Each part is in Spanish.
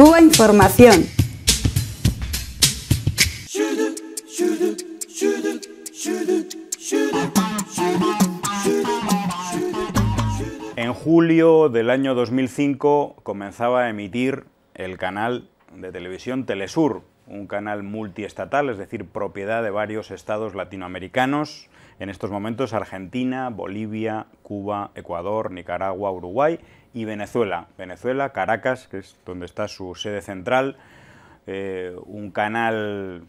Cuba Información. En julio del año 2005 comenzaba a emitir el canal de televisión Telesur, un canal multiestatal, es decir, propiedad de varios estados latinoamericanos, en estos momentos Argentina, Bolivia, Cuba, Ecuador, Nicaragua, Uruguay y Venezuela. Venezuela, Caracas, que es donde está su sede central, eh, un canal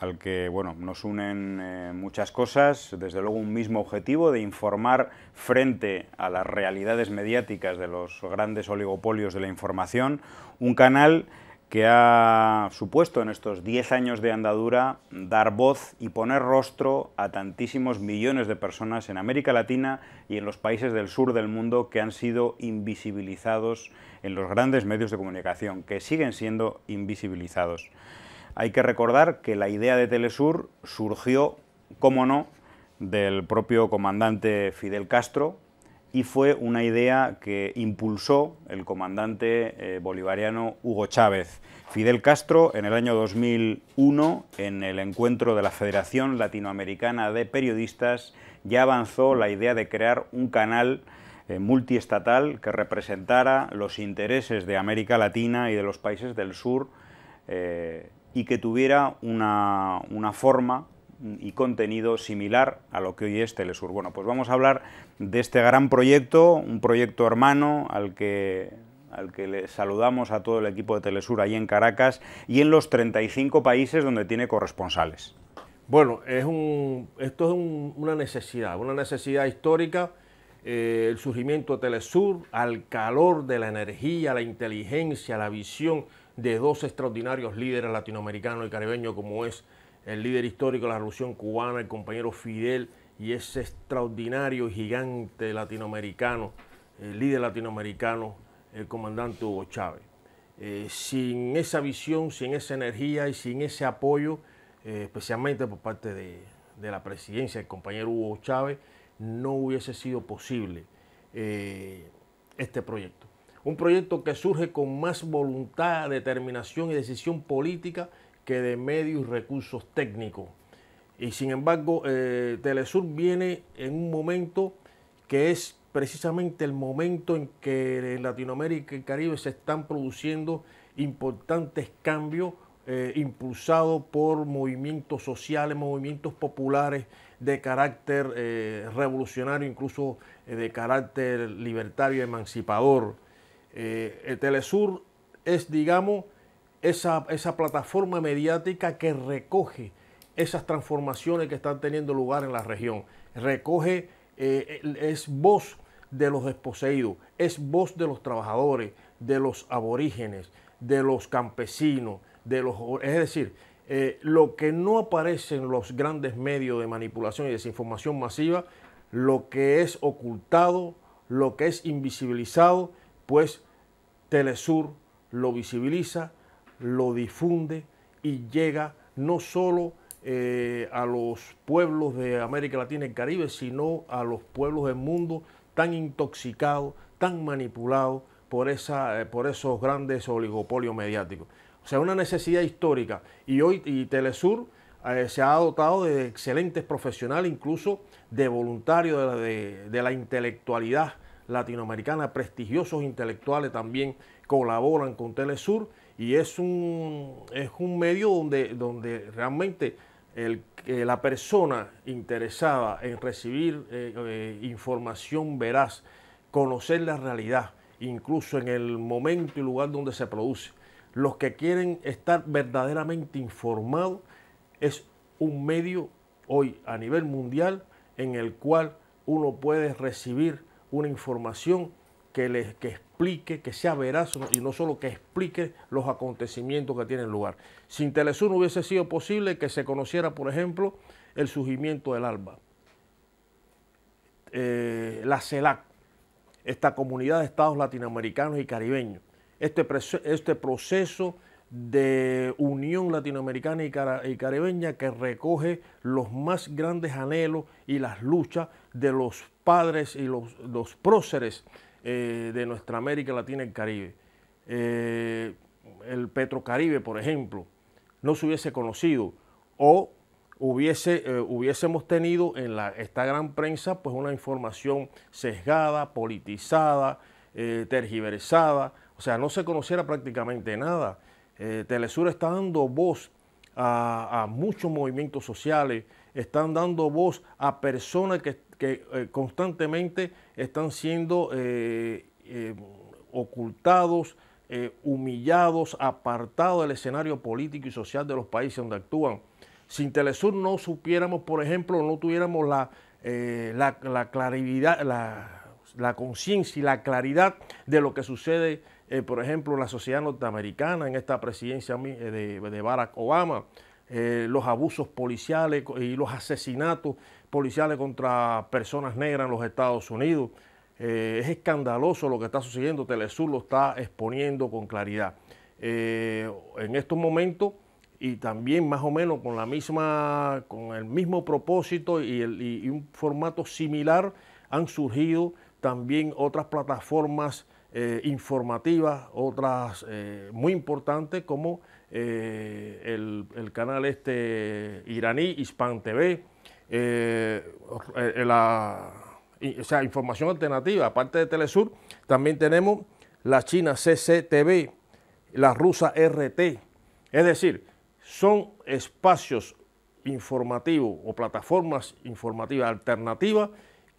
al que bueno, nos unen eh, muchas cosas, desde luego un mismo objetivo de informar frente a las realidades mediáticas de los grandes oligopolios de la información, un canal que ha supuesto en estos 10 años de andadura dar voz y poner rostro a tantísimos millones de personas en América Latina y en los países del sur del mundo que han sido invisibilizados en los grandes medios de comunicación, que siguen siendo invisibilizados. Hay que recordar que la idea de Telesur surgió, cómo no, del propio comandante Fidel Castro, y fue una idea que impulsó el comandante eh, bolivariano Hugo Chávez. Fidel Castro, en el año 2001, en el encuentro de la Federación Latinoamericana de Periodistas, ya avanzó la idea de crear un canal eh, multiestatal que representara los intereses de América Latina y de los países del sur eh, y que tuviera una, una forma y contenido similar a lo que hoy es Telesur. Bueno, pues vamos a hablar de este gran proyecto, un proyecto hermano al que al que le saludamos a todo el equipo de Telesur ahí en Caracas y en los 35 países donde tiene corresponsales. Bueno, es un, esto es una necesidad, una necesidad histórica, eh, el surgimiento de Telesur al calor de la energía, la inteligencia, la visión de dos extraordinarios líderes latinoamericanos y caribeños como es el líder histórico de la Revolución Cubana, el compañero Fidel y ese extraordinario gigante latinoamericano, el líder latinoamericano, el comandante Hugo Chávez. Eh, sin esa visión, sin esa energía y sin ese apoyo, eh, especialmente por parte de, la presidencia del compañero Hugo Chávez, no hubiese sido posible eh, este proyecto. Un proyecto que surge con más voluntad, determinación y decisión política que de medios y recursos técnicos. Y sin embargo, eh, Telesur viene en un momento que es precisamente el momento en que en Latinoamérica y el Caribe se están produciendo importantes cambios eh, impulsados por movimientos sociales, movimientos populares de carácter eh, revolucionario, incluso de carácter libertario, emancipador. Telesur es, digamos, esa, plataforma mediática que recoge esas transformaciones que están teniendo lugar en la región. Recoge, eh, es voz de los desposeídos, es voz de los trabajadores, de los aborígenes, de los campesinos, de los... Es decir, eh, lo que no aparece en los grandes medios de manipulación y desinformación masiva, lo que es ocultado, lo que es invisibilizado, pues Telesur lo visibiliza, lo difunde y llega no solo eh, a los pueblos de América Latina y Caribe, sino a los pueblos del mundo tan intoxicados, tan manipulados por, eh, por esos grandes oligopolios mediáticos. O sea, una necesidad histórica. Y hoy y Telesur eh, se ha dotado de excelentes profesionales, incluso de voluntarios de la intelectualidad latinoamericana, prestigiosos intelectuales también colaboran con Telesur y es un, es un medio donde, donde realmente el, eh, la persona interesada en recibir eh, eh, información veraz, conocer la realidad, incluso en el momento y lugar donde se produce, los que quieren estar verdaderamente informados, es un medio hoy a nivel mundial en el cual uno puede recibir una información que, les, que explique, que sea veraz y no solo que explique los acontecimientos que tienen lugar. Sin Telesur no hubiese sido posible que se conociera, por ejemplo, el surgimiento del ALBA, eh, la CELAC, esta comunidad de estados latinoamericanos y caribeños, este, este proceso de unión latinoamericana y, y, caribeña que recoge los más grandes anhelos y las luchas de los padres y los, los próceres eh, de nuestra América Latina y el Caribe. Eh, el Petrocaribe, por ejemplo, no se hubiese conocido o hubiese, eh, hubiésemos tenido en esta gran prensa pues una información sesgada, politizada, tergiversada, o sea, no se conociera prácticamente nada. Telesur está dando voz a muchos movimientos sociales, están dando voz a personas que, eh, constantemente están siendo eh, eh, ocultados, humillados, apartados del escenario político y social de los países donde actúan. Sin Telesur no supiéramos, por ejemplo, no tuviéramos la, claridad, la, conciencia y la claridad de lo que sucede por ejemplo, en la sociedad norteamericana, en esta presidencia de, de Barack Obama, eh, los abusos policiales y los asesinatos policiales contra personas negras en los Estados Unidos. Eh, es escandaloso lo que está sucediendo, Telesur lo está exponiendo con claridad. Eh, en estos momentos y también más o menos con la misma, con el mismo propósito y, un formato similar han surgido también otras plataformas informativas, otras muy importantes como eh, el, canal este iraní, Hispan TV, eh, eh, o sea, información alternativa, aparte de Telesur, también tenemos la China CCTV, la rusa RT. Es decir, son espacios informativos o plataformas informativas alternativas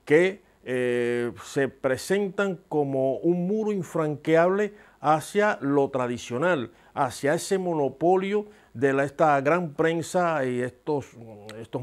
que se presentan como un muro infranqueable hacia lo tradicional, hacia ese monopolio de esta gran prensa y estos,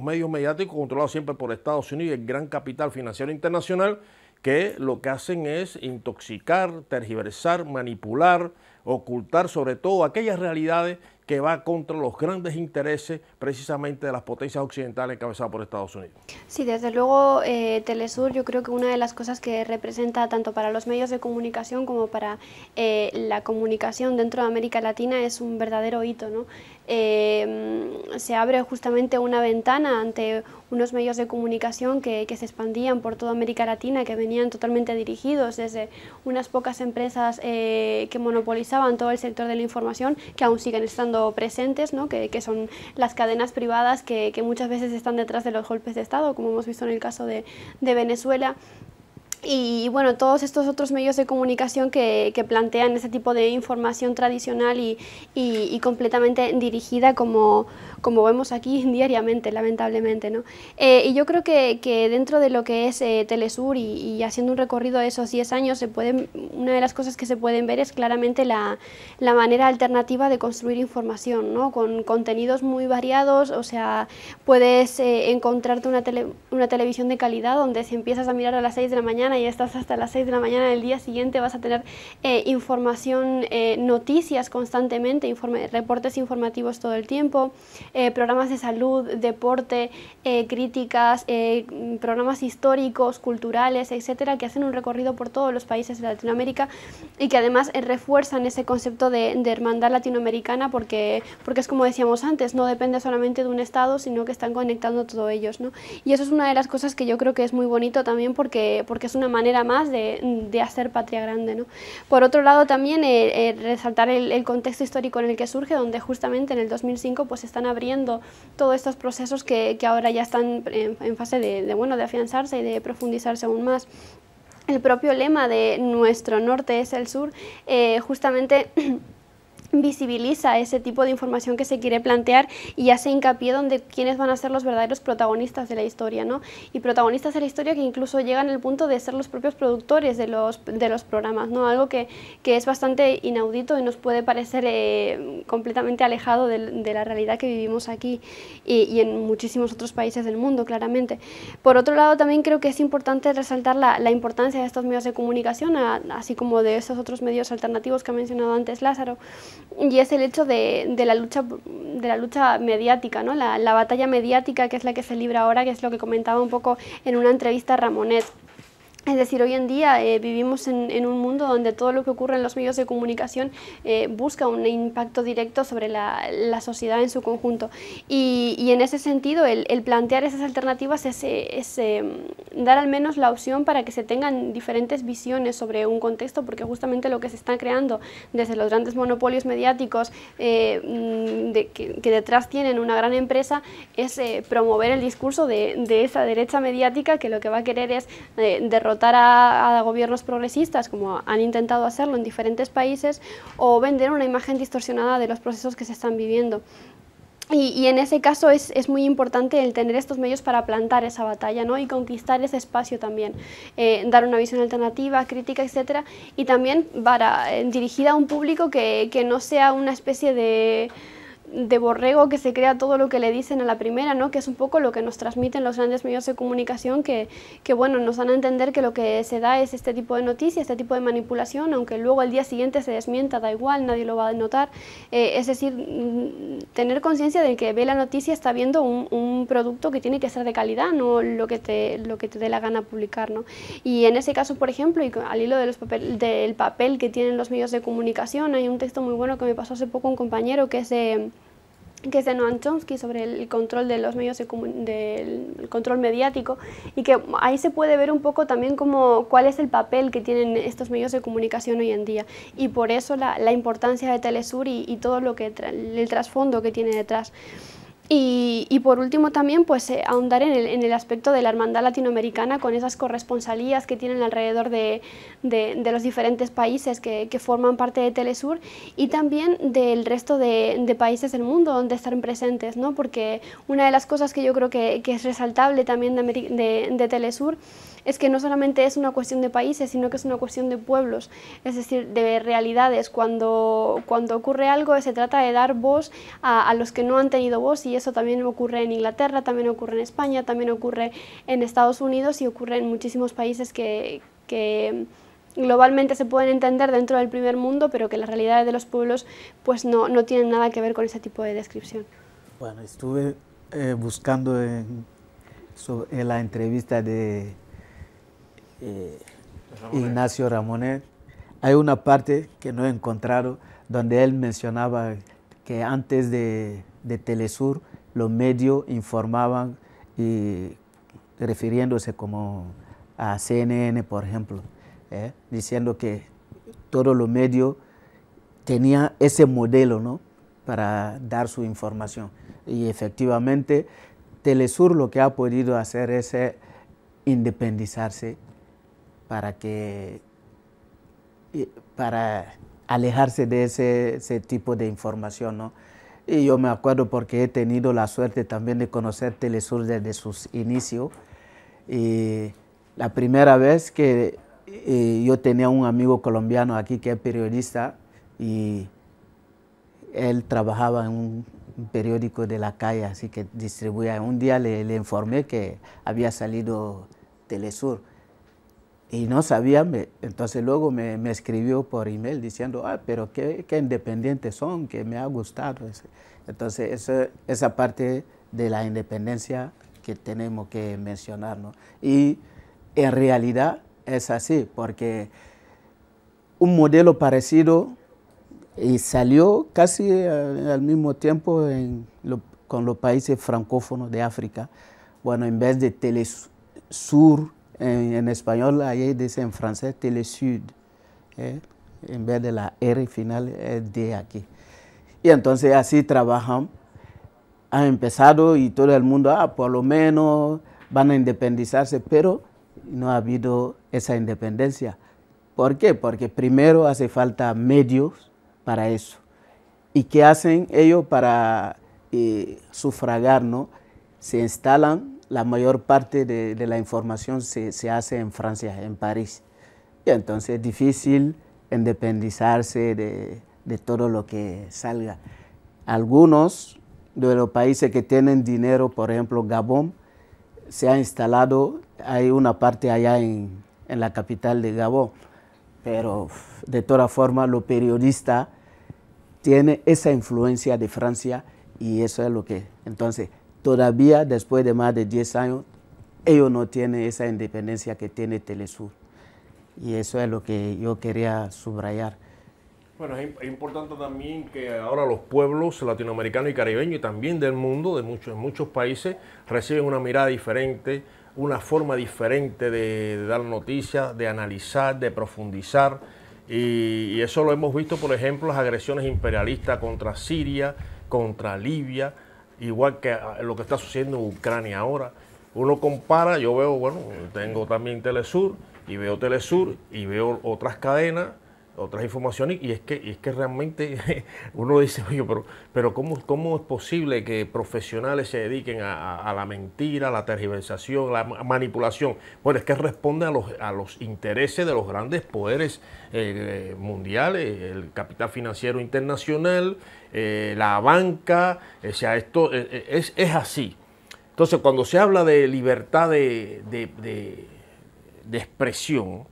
medios mediáticos controlados siempre por Estados Unidos, y el gran capital financiero internacional, que lo que hacen es intoxicar, tergiversar, manipular, ocultar sobre todo aquellas realidades que va contra los grandes intereses precisamente de las potencias occidentales encabezadas por Estados Unidos. Sí, desde luego eh, Telesur yo creo que una de las cosas que representa tanto para los medios de comunicación como para eh, la comunicación dentro de América Latina es un verdadero hito. ¿no? Eh, se abre justamente una ventana ante unos medios de comunicación que, se expandían por toda América Latina, que venían totalmente dirigidos desde unas pocas empresas eh, que monopolizaban todo el sector de la información, que aún siguen estando presentes, ¿no? que, que, son las cadenas privadas que, que, muchas veces están detrás de los golpes de Estado, como hemos visto en el caso de, de Venezuela y bueno, todos estos otros medios de comunicación que, plantean ese tipo de información tradicional y, y, completamente dirigida como, como, vemos aquí diariamente, lamentablemente. ¿no? Eh, y yo creo que, que, dentro de lo que es eh, Telesur y, y, haciendo un recorrido de esos 10 años, se pueden, una de las cosas que se pueden ver es claramente la, la manera alternativa de construir información, ¿no? con contenidos muy variados, o sea, puedes eh, encontrarte una, una televisión de calidad donde si empiezas a mirar a las 6 de la mañana, y estás hasta las 6 de la mañana, del día siguiente vas a tener eh, información, eh, noticias constantemente, informe, reportes informativos todo el tiempo, eh, programas de salud, deporte, críticas, programas históricos, culturales, etcétera, que hacen un recorrido por todos los países de Latinoamérica y que además refuerzan ese concepto de, hermandad latinoamericana porque, porque es como decíamos antes, no depende solamente de un Estado, sino que están conectando todos ellos. ¿no? Y eso es una de las cosas que yo creo que es muy bonito también porque, porque es un una manera más de, de hacer patria grande. ¿no? Por otro lado, también eh, eh, resaltar el, contexto histórico en el que surge, donde justamente en el 2005 pues están abriendo todos estos procesos que, que ahora ya están en, fase de, bueno, de afianzarse y de profundizarse aún más el propio lema de nuestro norte es el sur, eh, justamente visibiliza ese tipo de información que se quiere plantear y hace hincapié donde quiénes van a ser los verdaderos protagonistas de la historia, ¿no? Y protagonistas de la historia que incluso llegan al punto de ser los propios productores de los, de los programas, ¿no? Algo que, que es bastante inaudito y nos puede parecer eh, completamente alejado de, la realidad que vivimos aquí y, en muchísimos otros países del mundo, claramente. Por otro lado, también creo que es importante resaltar la, importancia de estos medios de comunicación, así como de esos otros medios alternativos que ha mencionado antes Lázaro, y es el hecho de, de, la, lucha, de la lucha mediática, ¿no? La, la, batalla mediática que es la que se libra ahora, que es lo que comentaba un poco en una entrevista Ramonet. Es decir, hoy en día eh, vivimos en, un mundo donde todo lo que ocurre en los medios de comunicación eh, busca un impacto directo sobre la, sociedad en su conjunto. Y, en ese sentido, el, plantear esas alternativas es, em, dar al menos la opción para que se tengan diferentes visiones sobre un contexto, porque justamente lo que se está creando desde los grandes monopolios mediáticos eh, mm, que, detrás tienen una gran empresa es promover el discurso de, de, esa derecha mediática que lo que va a querer es derrotar a, gobiernos progresistas, como han intentado hacerlo en diferentes países, o vender una imagen distorsionada de los procesos que se están viviendo. Y, en ese caso es, muy importante el tener estos medios para plantar esa batalla ¿no? y conquistar ese espacio también, eh, dar una visión alternativa, crítica, etc. y también para, eh, dirigida a un público que no sea una especie de de borrego que se crea todo lo que le dicen a la primera, ¿no? que es un poco lo que nos transmiten los grandes medios de comunicación que, que, bueno, nos dan a entender que lo que se da es este tipo de noticia, este tipo de manipulación, aunque luego al día siguiente se desmienta, da igual, nadie lo va a notar. Eh, es decir, mm, tener conciencia de que ve la noticia está viendo un, producto que tiene que ser de calidad, no lo que te, lo que te dé la gana publicar. ¿no? Y en ese caso, por ejemplo, y al hilo de papel, del papel que tienen los medios de comunicación, hay un texto muy bueno que me pasó hace poco un compañero que es de que es de Noam Chomsky sobre el control de los medios, de del control mediático, y que ahí se puede ver un poco también como cuál es el papel que tienen estos medios de comunicación hoy en día, y por eso la, importancia de Telesur y, todo lo que el trasfondo que tiene detrás. Y, por último también pues eh, ahondar en el, en el, aspecto de la hermandad latinoamericana con esas corresponsalías que tienen alrededor de, los diferentes países que, forman parte de Telesur y también del resto de, países del mundo donde están presentes, ¿no? porque una de las cosas que yo creo que, que es resaltable también de Telesur es que no solamente es una cuestión de países, sino que es una cuestión de pueblos, es decir, de realidades. Cuando, cuando ocurre algo se trata de dar voz a, los que no han tenido voz y eso también ocurre en Inglaterra, también ocurre en España, también ocurre en Estados Unidos y ocurre en muchísimos países que, globalmente se pueden entender dentro del primer mundo, pero que las realidades de los pueblos pues no, tienen nada que ver con ese tipo de descripción. Bueno, estuve eh, buscando en la entrevista de eh, pues Ignacio eh. Ramonet, eh. hay una parte que no he encontrado donde él mencionaba que antes de, Telesur los medios informaban y refiriéndose como a CNN, por ejemplo, diciendo que todos los medios tenían ese modelo ¿no? para dar su información. Y efectivamente, Telesur lo que ha podido hacer es independizarse para que para alejarse de ese, tipo de información, ¿no? Y yo me acuerdo porque he tenido la suerte también de conocer Telesur desde sus inicios. Y la primera vez que eh, yo tenía un amigo colombiano aquí que es periodista y él trabajaba en un periódico de la calle, así que distribuía. Un día le informé que había salido Telesur y no sabía, entonces luego me, escribió por email diciendo, ah, pero qué, qué independientes son, que me ha gustado. Entonces, esa parte de la independencia que tenemos que mencionar, Y en realidad es así, porque un modelo parecido y salió casi al mismo tiempo con los países francófonos de África. Bueno, en vez de Telesur, en, español, ahí dice en francés Telesud. ¿eh? En vez de la R final, es D aquí. Y entonces así trabajan. Han empezado y todo el mundo, ah, por lo menos van a independizarse, pero no ha habido esa independencia. ¿Por qué? Porque primero hace falta medios para eso. ¿Y qué hacen ellos para eh, sufragar? No? Se instalan la mayor parte de, la información se, hace en Francia, en París. Y entonces es difícil independizarse de, todo lo que salga. Algunos de los países que tienen dinero, por ejemplo Gabón, se ha instalado, hay una parte allá en, la capital de Gabón, pero de todas formas los periodistas tiene esa influencia de Francia y eso es lo que... Entonces, Todavía después de más de 10 años, ellos no tienen esa independencia que tiene Telesur. Y eso es lo que yo quería subrayar. Bueno, es importante también que ahora los pueblos latinoamericanos y caribeños y también del mundo, de muchos, muchos países, reciben una mirada diferente, una forma diferente de, dar noticias, de analizar, de profundizar. Y, y, eso lo hemos visto, por ejemplo, las agresiones imperialistas contra Siria, contra Libia, igual que ah, lo que está sucediendo en Ucrania ahora. Uno compara, yo veo, bueno, tengo también Telesur y veo Telesur y veo otras cadenas otras informaciones y es que, es que realmente uno dice, oye, pero, pero ¿cómo, ¿cómo es posible que profesionales se dediquen a, la mentira, a la tergiversación, la manipulación? Bueno, es que responde a los, intereses de los grandes poderes eh, mundiales, el capital financiero internacional, eh, la banca, o sea, esto eh, es, así. Entonces, cuando se habla de libertad de, de, de expresión,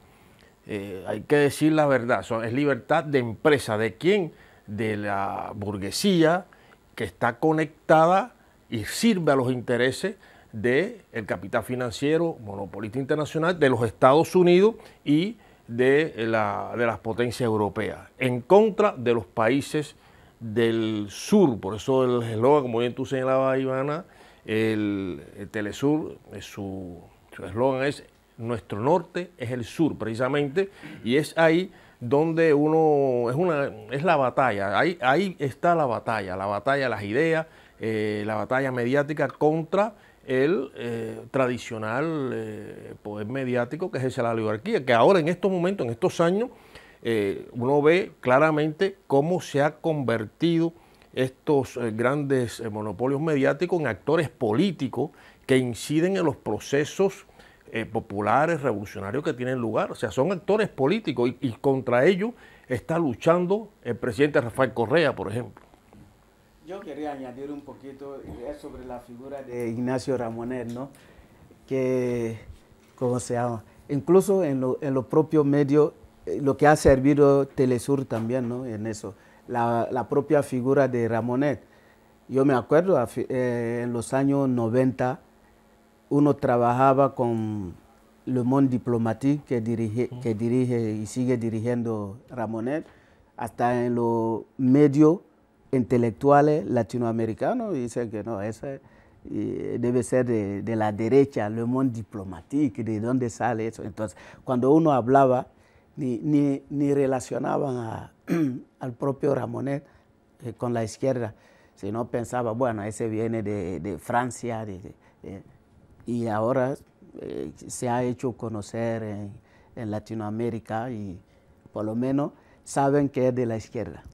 eh, hay que decir la verdad, es libertad de empresa. ¿De quién? De la burguesía que está conectada y sirve a los intereses del el capital financiero monopolista internacional de los Estados Unidos y de, eh, de las potencias europeas, en contra de los países del sur. Por eso el eslogan, como bien tú señalabas, Ivana, el Telesur, eh, su eslogan es nuestro norte es el sur precisamente, y es ahí donde uno, es, una, es la batalla, ahí, ahí está la batalla, la batalla las ideas, eh, la batalla mediática contra el eh, tradicional eh, poder mediático que ejerce la oligarquía, que ahora en estos momentos, en estos años, uno ve claramente cómo se ha convertido estos grandes monopolios mediáticos en actores políticos que inciden en los procesos eh, populares, revolucionarios que tienen lugar. O sea, son actores políticos y, contra ellos está luchando el presidente Rafael Correa, por ejemplo. Yo quería añadir un poquito sobre la figura de Ignacio Ramonet, ¿no? Que, ¿cómo se llama? Incluso en, los propios medios, eh, lo que ha servido Telesur también, ¿no? En eso, la, propia figura de Ramonet. Yo me acuerdo eh, en los años 90, uno trabajaba con Le Monde Diplomatique que dirige, que dirige y sigue dirigiendo Ramonet, hasta en los medios intelectuales latinoamericanos, dicen que no, eso debe ser de, la derecha, Le Monde Diplomatique, de dónde sale eso. Entonces, cuando uno hablaba, ni, ni, relacionaban al propio Ramonet eh, con la izquierda, sino pensaba, bueno, ese viene de, Francia, de eh, y ahora eh, se ha hecho conocer en Latinoamérica y por lo menos saben que es de la izquierda.